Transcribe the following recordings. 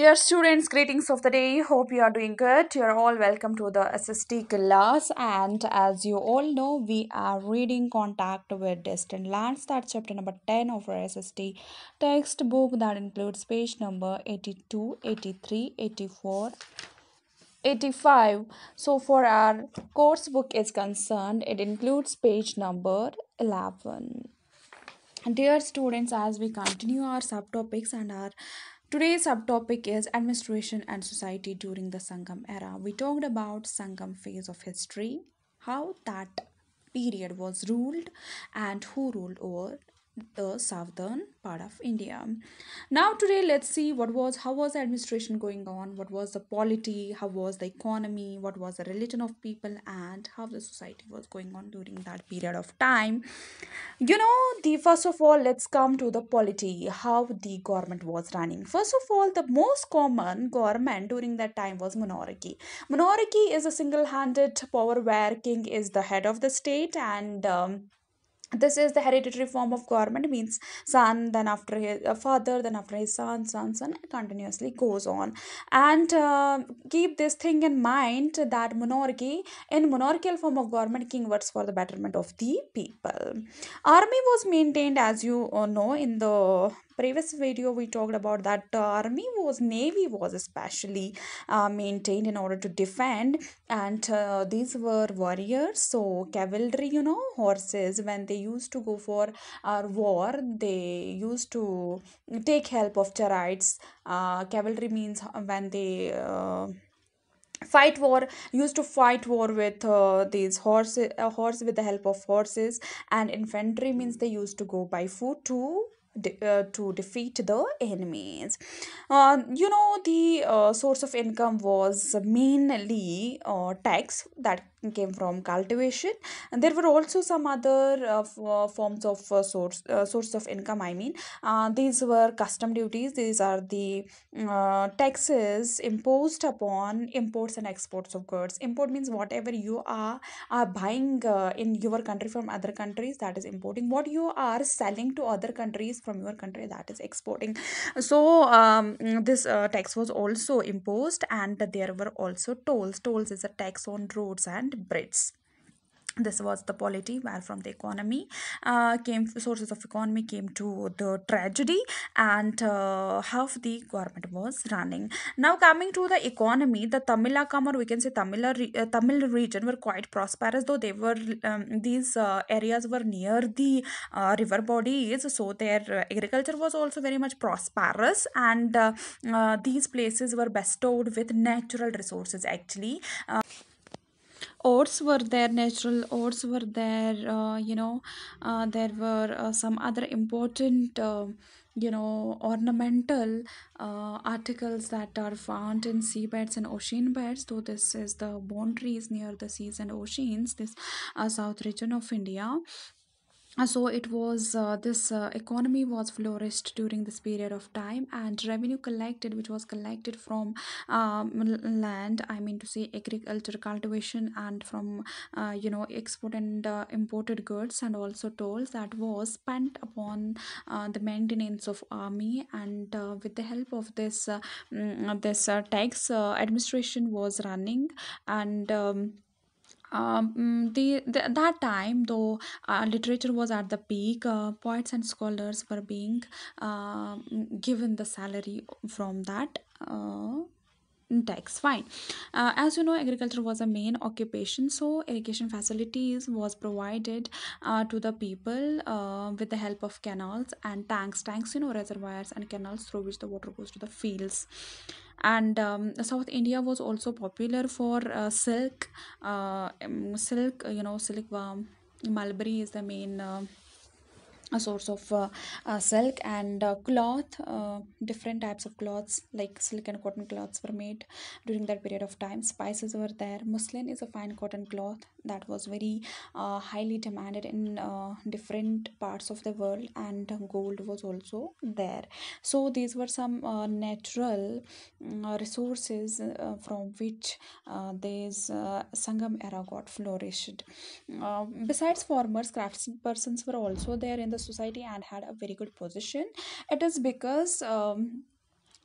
Dear students, greetings of the day. Hope you are doing good. You are all welcome to the SST class. And as you all know, we are reading Contact with Distant Lands. That's chapter number 10 of our SST textbook that includes page number 82, 83, 84, 85 so for our course book is concerned it includes page number 11 dear students as we continue our subtopics and our Today's subtopic is administration and society during the Sangam era. We talked about Sangam phase of history, how that period was ruled and who ruled over the southern part of India. Now today let's see what was how was the administration going on, what was the polity, how was the economy, what was the religion of people and how the society was going on during that period of time. You know, the first of all let's come to the polity, how the government was running. First of all, the most common government during that time was monarchy. Monarchy is a single-handed power where king is the head of the state and um, this is the hereditary form of government means son then after his uh, father then after his son son son continuously goes on and uh, keep this thing in mind that monarchy in monarchical form of government king works for the betterment of the people army was maintained as you uh, know in the previous video we talked about that uh, army was navy was especially uh, maintained in order to defend and uh, these were warriors so cavalry you know horses when they used to go for uh, war they used to take help of chariots uh, cavalry means uh, when they uh, fight war used to fight war with uh, these horses uh, horse with the help of horses and infantry means they used to go by foot to de uh, to defeat the enemies. Uh, you know, the uh, source of income was mainly uh, tax that came from cultivation, and there were also some other uh, uh, forms of uh, source source of income. I mean, these were custom duties. These are the taxes imposed upon imports and exports of goods. Import means whatever you are are buying in your country from other countries. That is importing. What you are selling to other countries from your country that is exporting so um, this uh, tax was also imposed and there were also tolls tolls is a tax on roads and bridges this was the polity where from the economy uh, came sources of economy came to the tragedy and uh, the government was running now coming to the economy the tamilakam or we can say tamil uh, tamil region were quite prosperous though they were um, these uh, areas were near the uh, river bodies so their uh, agriculture was also very much prosperous and uh, uh, these places were bestowed with natural resources actually oats were there natural oats were there uh, you know uh, there were uh, some other important uh, you know ornamental uh, articles that are found in seabeds and ocean beds so this is the boundaries near the seas and oceans this uh, south region of india so it was uh, this uh, economy was flourished during this period of time and revenue collected which was collected from um, land i mean to say agriculture cultivation and from uh, you know export and uh, imported goods and also tolls that was spent upon uh, the maintenance of army and uh, with the help of this uh, mm, this uh, tax uh, administration was running and um, um, mm, the, the that time though uh, literature was at the peak uh, poets and scholars were being uh, given the salary from that uh, tax fine uh, as you know agriculture was a main occupation so irrigation facilities was provided uh, to the people uh, with the help of canals and tanks tanks you know reservoirs and canals through which the water goes to the fields and um, south india was also popular for uh, silk uh, um, silk you know silkworm um, mulberry is the main uh, a source of uh, uh, silk and uh, cloth uh, different types of cloths like silk and cotton cloths were made during that period of time spices were there muslin is a fine cotton cloth that was very uh, highly demanded in uh, different parts of the world and gold was also there so these were some natural mm, resources from which this sangam era got flourished besides farmers craftspersons were also there in the society and had a very good position it is because um,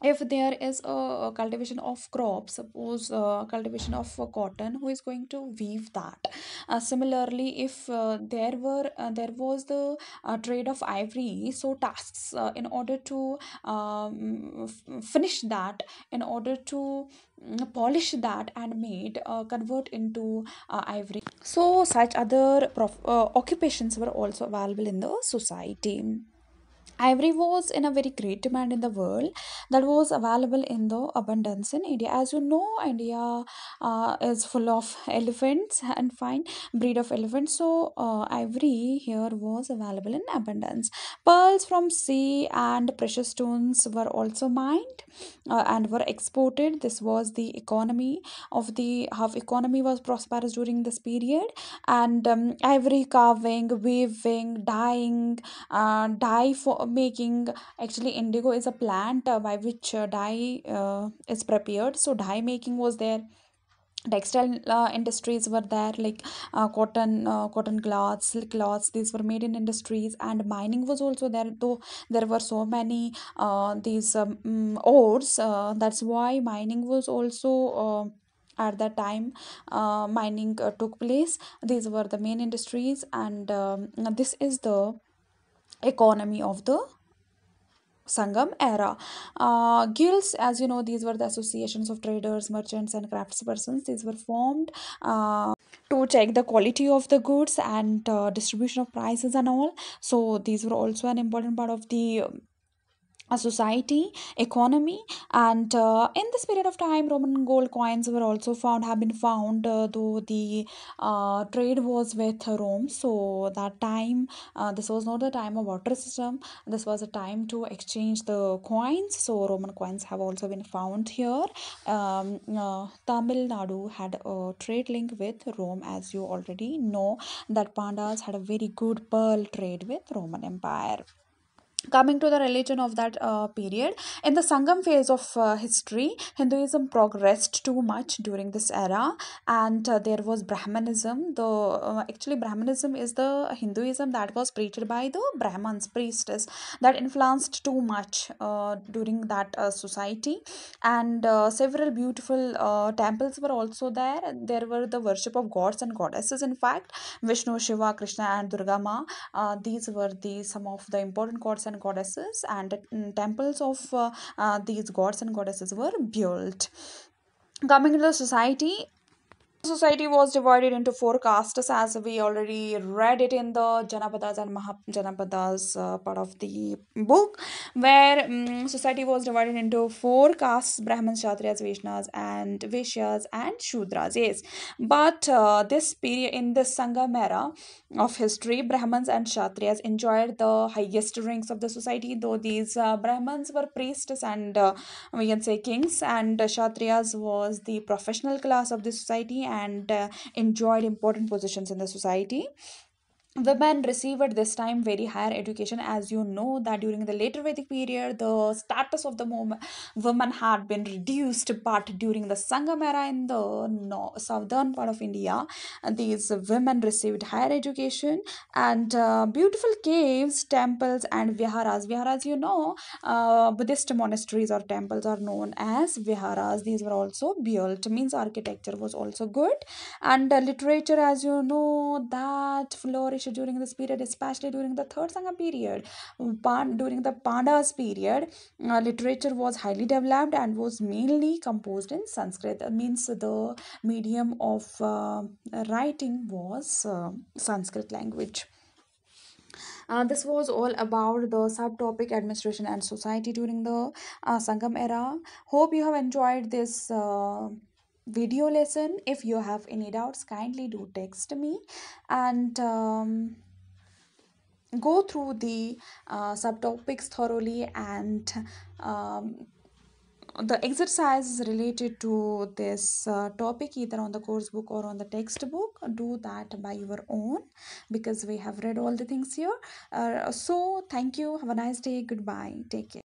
if there is a cultivation of crops, suppose uh, cultivation of uh, cotton who is going to weave that uh, similarly if uh, there were uh, there was the uh, trade of ivory so tasks in order to um, finish that in order to mm, polish that and made convert into ivory so such other occupations were also available in the society Ivory was in a very great demand in the world that was available in the abundance in India. As you know, India uh, is full of elephants and fine breed of elephants. So uh, ivory here was available in abundance. Pearls from sea and precious stones were also mined uh, and were exported. This was the economy of the how economy was prosperous during this period. And um, ivory carving, weaving, dyeing, uh, dye for making actually indigo is a plant uh, by which uh, dye uh, is prepared so dye making was there textile uh, industries were there like uh, cotton uh, cotton cloths silk cloths these were made in industries and mining was also there though there were so many uh, these um, mm, ores uh, that's why mining was also at that time uh, mining took place these were the main industries and um, this is the economy of the Sangam era. Uh, guilds, as you know, these were the associations of traders, merchants, and craftspersons. These were formed uh, to check the quality of the goods and uh, distribution of prices and all. So, these were also an important part of the um, a society economy and uh, in this period of time roman gold coins were also found have been found uh, though the uh, trade was with rome so that time uh, this was not the time of water system this was a time to exchange the coins so roman coins have also been found here um, uh, tamil nadu had a trade link with rome as you already know that pandas had a very good pearl trade with roman empire Coming to the religion of that uh, period, in the Sangam phase of uh, history, Hinduism progressed too much during this era, and uh, there was Brahmanism. The uh, actually Brahmanism is the Hinduism that was preached by the Brahmans, priestess, that influenced too much uh, during that uh, society, and several beautiful temples were also there. There were the worship of gods and goddesses. In fact, Vishnu, Shiva, Krishna, and Durga Ma. these were the some of the important gods and and goddesses and mm, temples of uh, uh, these gods and goddesses were built coming to the society society was divided into four castes as we already read it in the janapadas and mahajanapadas uh, part of the book where um, society was divided into four castes brahmins kshatriyas vaishnavas and vishyas and shudras yes but uh, this period in this sangam era of history brahmins and kshatriyas enjoyed the highest ranks of the society though these uh, brahmins were priests and uh, we can say kings and kshatriyas was the professional class of the society and uh, enjoyed important positions in the society women received this time very higher education as you know that during the later vedic period the status of the woman, woman had been reduced but during the sangam era in the southern part of india these women received higher education and uh, beautiful caves temples and viharas viharas you know uh, buddhist monasteries or temples are known as viharas these were also built means architecture was also good and uh, literature as you know that flourished during this period, especially during the Third Sangha period. Um, during the Pandas period, uh, literature was highly developed and was mainly composed in Sanskrit. That means the medium of uh, writing was uh, Sanskrit language. Uh, this was all about the subtopic administration and society during the uh, Sangam era. Hope you have enjoyed this. Uh video lesson if you have any doubts kindly do text me and um, go through the uh, subtopics thoroughly and um, the exercises related to this uh, topic either on the course book or on the textbook do that by your own because we have read all the things here uh, so thank you have a nice day goodbye take care